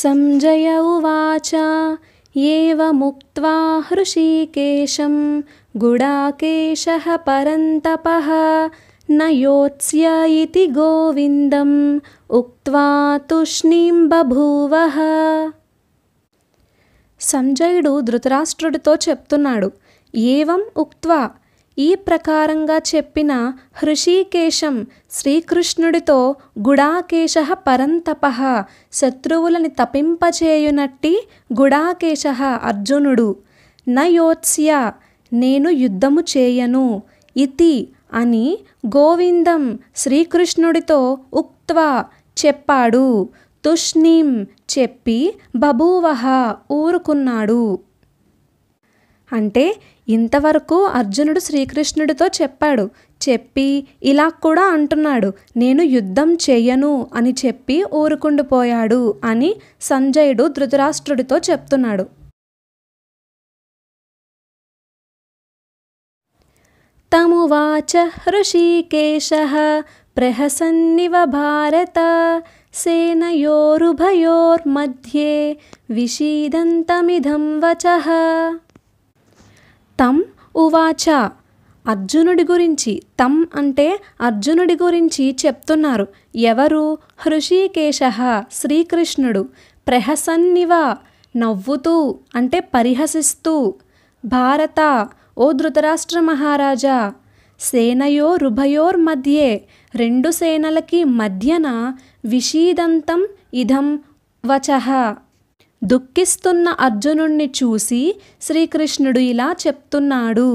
सञ्जय उवाच एवमुक्त्वा हृषीकेशं गुडाकेशः परन्तपः न योत्स्य इति गोविन्दम् उक्त्वा तुष्णीं बभूवः सञ्जयु धृतराष्ट्रुडितो चप्तनाडु एवम् उक्त्वा ఈ ప్రకారంగా చెప్పిన హృషీకేశం శ్రీకృష్ణుడితో గుడాకేశ పరంతప శత్రువులని తపింపచేయునట్టి గుడాకేశ అర్జునుడు నయోత్స్య నేను యుద్ధము చేయను ఇతి అని గోవిందం శ్రీకృష్ణుడితో ఉక్త్వా చెప్పాడు తుష్ణీం చెప్పి బబూవహ ఊరుకున్నాడు అంటే ఇంతవరకు అర్జునుడు శ్రీకృష్ణుడితో చెప్పాడు చెప్పి ఇలా కూడా అంటున్నాడు నేను యుద్ధం చెయ్యను అని చెప్పి ఊరుకుండిపోయాడు అని సంజయుడు ధృతరాష్ట్రుడితో చెప్తున్నాడు తమువాచ హృషికేశ ప్రహసన్నివ భారత సేనయోరుభయోర్మధ్యే విషీదంతమిదం వచ తం ఉవాచ అర్జునుడి గురించి తమ్ అంటే అర్జునుడి గురించి చెప్తున్నారు ఎవరు హృషికేశ శ్రీకృష్ణుడు ప్రహసన్నివ నవ్వుతూ అంటే పరిహసిస్తూ భారత ఓ ధృతరాష్ట్ర మహారాజా సేనయో రుభయోర్ మధ్యే రెండు సేనలకి మధ్యన విషీదంతం ఇదం వచహ దుఃఖిస్తున్న అర్జునుణ్ణి చూసి శ్రీకృష్ణుడు ఇలా చెప్తున్నాడు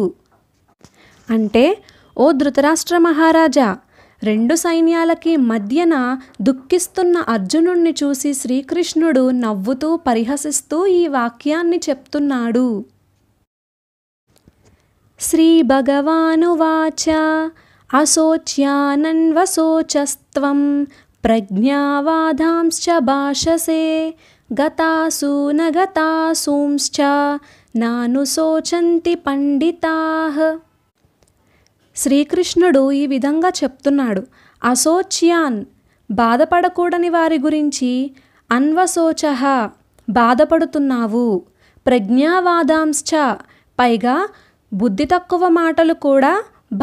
అంటే ఓ ధృతరాష్ట్ర మహారాజా రెండు సైన్యాలకి మధ్యన దుఃఖిస్తున్న అర్జునుణ్ణి చూసి శ్రీకృష్ణుడు నవ్వుతూ పరిహసిస్తూ ఈ వాక్యాన్ని చెప్తున్నాడు శ్రీ భగవానువాచ అశోచ్యానన్వశోచస్త్వం ప్రజ్ఞావాదాంశ్చ భాషసే గతాసూంశ్చ నాను శోచంతి పండితాహ్ శ్రీకృష్ణుడు ఈ విధంగా చెప్తున్నాడు అశోచ్యాన్ బాధపడకూడని వారి గురించి అన్వశోచ బాధపడుతున్నావు ప్రజ్ఞావాదాంశ్చ పైగా బుద్ధి తక్కువ మాటలు కూడా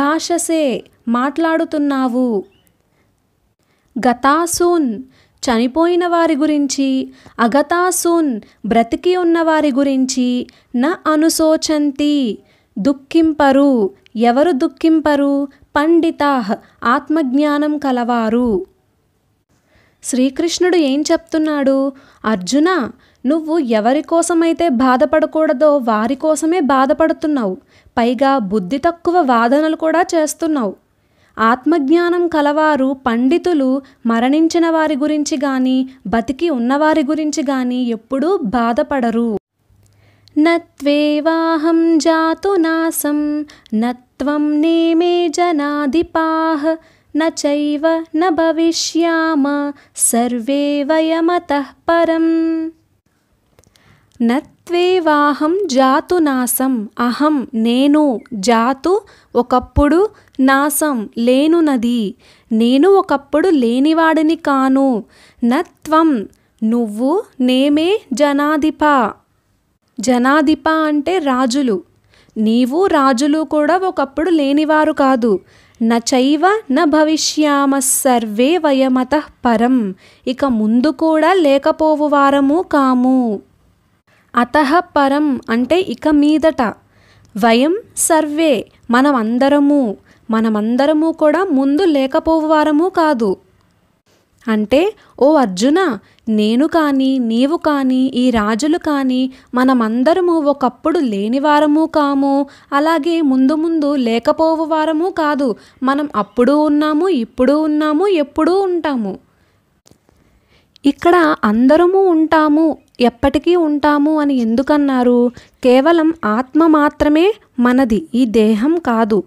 భాషసే మాట్లాడుతున్నావు గతాసూన్ చనిపోయిన వారి గురించి అగతాసున్ బ్రతికి ఉన్న వారి గురించి న అనుశోచంతి దుఃఖింపరు ఎవరు దుఃఖింపరు పండితా ఆత్మజ్ఞానం కలవారు శ్రీకృష్ణుడు ఏం చెప్తున్నాడు అర్జున నువ్వు ఎవరి కోసమైతే బాధపడకూడదో వారి కోసమే బాధపడుతున్నావు పైగా బుద్ధి తక్కువ వాదనలు కూడా చేస్తున్నావు ఆత్మజ్ఞానం కలవారు పండితులు మరణించిన వారి గురించి గాని బతికి ఉన్నవారి గురించి గాని ఎప్పుడూ బాధపడరు నత్వేవాహం జాతు నాసం నత్వం నేమే జనాధిపాహ నైవ న భవిష్యామ సర్వే వయమత పరం నత్వేవాహం జాతు నాసం అహం నేను జాతు ఒకప్పుడు నాసం లేను నది నేను ఒకప్పుడు లేనివాడిని కాను నత్వం నువ్వు నేమే జనాధిప జనాధిప అంటే రాజులు నీవు రాజులు కూడా ఒకప్పుడు లేనివారు కాదు నైవ న భవిష్యామ సర్వే వయమత పరం ఇక ముందు కూడా లేకపోవు వారము కాము అతహ పరం అంటే ఇక మీదట వయం సర్వే మనమందరము మనమందరము కూడా ముందు లేకపోవారము కాదు అంటే ఓ అర్జున నేను కానీ నీవు కానీ ఈ రాజులు కానీ మనమందరము ఒకప్పుడు లేనివారము కాము అలాగే ముందు ముందు లేకపోవారము కాదు మనం అప్పుడు ఉన్నాము ఇప్పుడు ఉన్నాము ఎప్పుడూ ఉంటాము ఇక్కడ అందరము ఉంటాము ఎప్పటికీ ఉంటాము అని ఎందుకన్నారు కేవలం ఆత్మ మాత్రమే మనది ఈ దేహం కాదు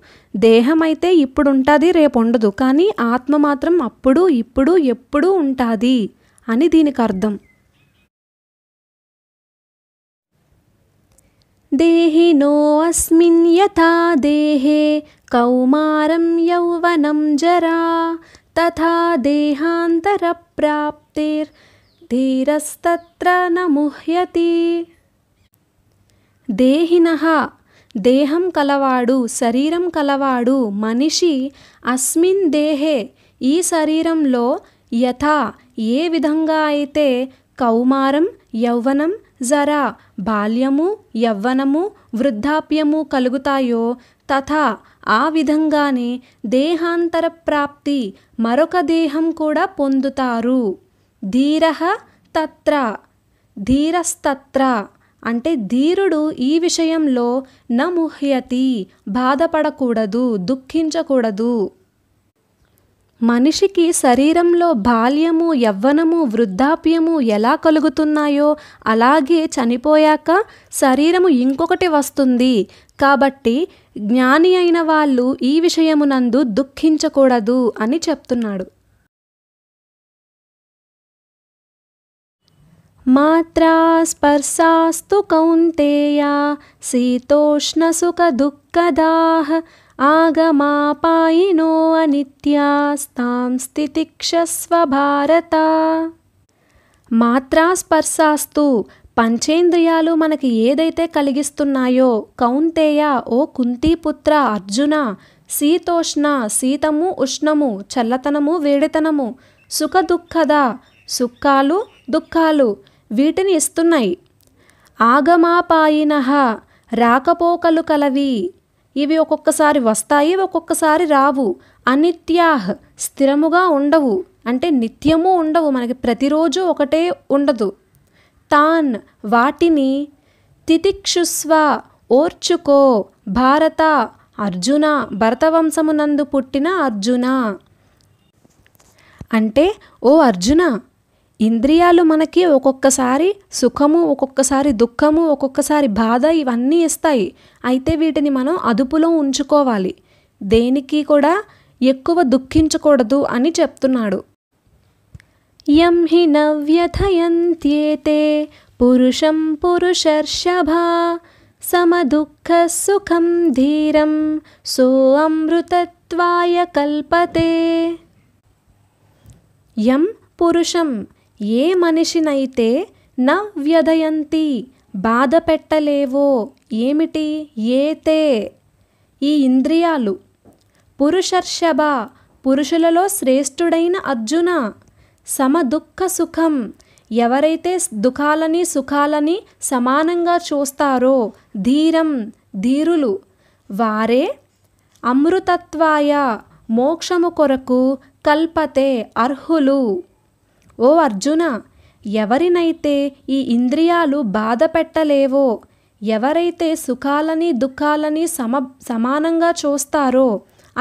దేహం అయితే ఇప్పుడు ఉంటుంది రేపు ఉండదు కానీ ఆత్మ మాత్రం అప్పుడు ఇప్పుడు ఎప్పుడూ ఉంటుంది అని దీనికి అర్థం దేహినో అస్మిన్ యథా దేహే కౌమారం యౌవనం జరా तथा ప్రాప్తిర్ न నముహ్యతి దేహిన దేహం కలవాడు శరీరం కలవాడు మనిషి అస్మిన్ దేహే ఈ శరీరంలో యథా ఏ విధంగా అయితే కౌమారం యౌవనం జరా బాల్యము యవ్వనము వృద్ధాప్యము కలుగుతాయో తథా ఆ విధంగానే దేహాంతర ప్రాప్తి మరొక దేహం కూడా పొందుతారు ధీర తత్ర ధీరస్తత్ర అంటే ధీరుడు ఈ విషయంలో నముహ్యతి బాధపడకూడదు దుఃఖించకూడదు మనిషికి శరీరంలో బాల్యము యవ్వనము వృద్ధాప్యము ఎలా కలుగుతున్నాయో అలాగే చనిపోయాక శరీరము ఇంకొకటి వస్తుంది కాబట్టి జ్ఞాని అయిన వాళ్ళు ఈ విషయమునందు దుఃఖించకూడదు అని చెప్తున్నాడు మాత్రా స్పర్శాస్తు కౌంతేయ శీతోష్ణ సుఖ దుఃఖదాహ ఆగమాపాయినో అనిత్యాస్తాం స్థితిక్షస్వ భారత మాత్రా స్పర్శాస్తు పంచేంద్రియాలు మనకి ఏదైతే కలిగిస్తున్నాయో కౌంతేయ ఓ కుంతీపుత్ర అర్జున శీతోష్ణ శీతము ఉష్ణము చల్లతనము వేడితనము సుఖ దుఃఖద సుఖాలు దుఃఖాలు వీటిని ఇస్తున్నాయి ఆగమాపాయిన రాకపోకలు కలవి ఇవి ఒక్కొక్కసారి వస్తాయి ఒక్కొక్కసారి రావు అనిత్యాహ్ స్థిరముగా ఉండవు అంటే నిత్యము ఉండవు మనకి ప్రతిరోజు ఒకటే ఉండదు తాన్ వాటిని తితిక్షుస్వ ఓర్చుకో భారత అర్జున భరతవంశమునందు పుట్టిన అర్జున అంటే ఓ అర్జున ఇంద్రియాలు మనకి ఒక్కొక్కసారి సుఖము ఒక్కొక్కసారి దుఃఖము ఒక్కొక్కసారి బాధ ఇవన్నీ ఇస్తాయి అయితే వీటిని మనం అదుపులో ఉంచుకోవాలి దేనికి కూడా ఎక్కువ దుఃఖించకూడదు అని చెప్తున్నాడు యం హి నవ్యథయంత్యేతే పురుషం పురుషర్షభ సమదుఃఖ సుఖం ధీరం సో అమృతత్వాయ కల్పతే యం పురుషం ఏ మనిషినైతే న వ్యధయంతి బాధ పెట్టలేవో ఏమిటి ఏతే ఈ ఇంద్రియాలు పురుషర్షభ పురుషులలో శ్రేష్ఠుడైన అర్జున సమదుఃఖ సుఖం ఎవరైతే దుఃఖాలని సుఖాలని సమానంగా చూస్తారో ధీరం ధీరులు వారే అమృతత్వాయ మోక్షము కొరకు కల్పతే అర్హులు ఓ అర్జున ఎవరినైతే ఈ ఇంద్రియాలు బాధ పెట్టలేవో ఎవరైతే సుఖాలని దుఃఖాలని సమ సమానంగా చూస్తారో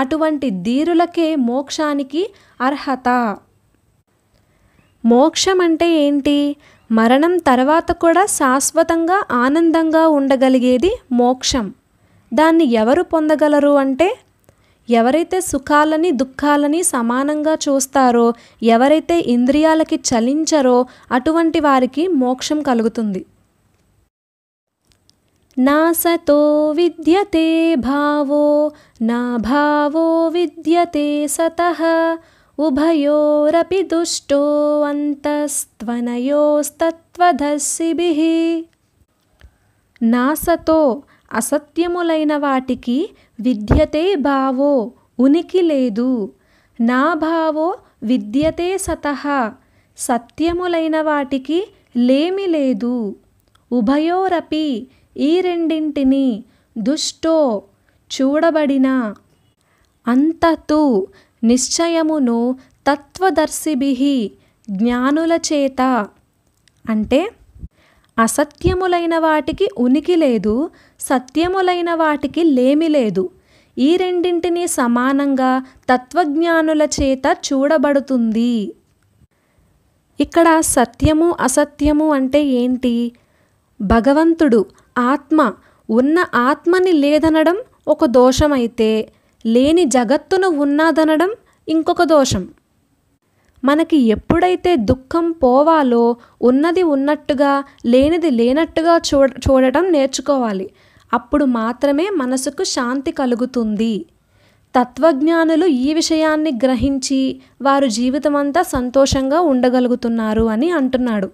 అటువంటి ధీరులకే మోక్షానికి అర్హత మోక్షం అంటే ఏంటి మరణం తర్వాత కూడా శాశ్వతంగా ఆనందంగా ఉండగలిగేది మోక్షం దాన్ని ఎవరు పొందగలరు అంటే ఎవరైతే సుఖాలని దుఃఖాలని సమానంగా చూస్తారో ఎవరైతే ఇంద్రియాలకి చలించరో అటువంటి వారికి మోక్షం కలుగుతుంది నాసతో విద్యతే భావో నా భావో విద్యతే సతహ దుష్టో దుష్టోవంతస్త్వనయోస్తత్వధర్శిభిః నాసతో అసత్యములైన వాటికి విద్యతే భావో ఉనికి లేదు నా భావో విద్యతే సతః సత్యములైన వాటికి లేమి లేదు ఉభయోరపి ఈ రెండింటిని దుష్టో చూడబడిన అంతతు నిశ్చయమును తత్వదర్శిభి జ్ఞానుల చేత అంటే అసత్యములైన వాటికి ఉనికి లేదు సత్యములైన వాటికి లేమి లేదు ఈ రెండింటినీ సమానంగా తత్వజ్ఞానుల చేత చూడబడుతుంది ఇక్కడ సత్యము అసత్యము అంటే ఏంటి భగవంతుడు ఆత్మ ఉన్న ఆత్మని లేదనడం ఒక దోషమైతే లేని జగత్తును ఉన్నాదనడం ఇంకొక దోషం మనకి ఎప్పుడైతే దుఃఖం పోవాలో ఉన్నది ఉన్నట్టుగా లేనిది లేనట్టుగా చూడ చూడటం నేర్చుకోవాలి అప్పుడు మాత్రమే మనసుకు శాంతి కలుగుతుంది తత్వజ్ఞానులు ఈ విషయాన్ని గ్రహించి వారు జీవితమంతా సంతోషంగా ఉండగలుగుతున్నారు అని అంటున్నాడు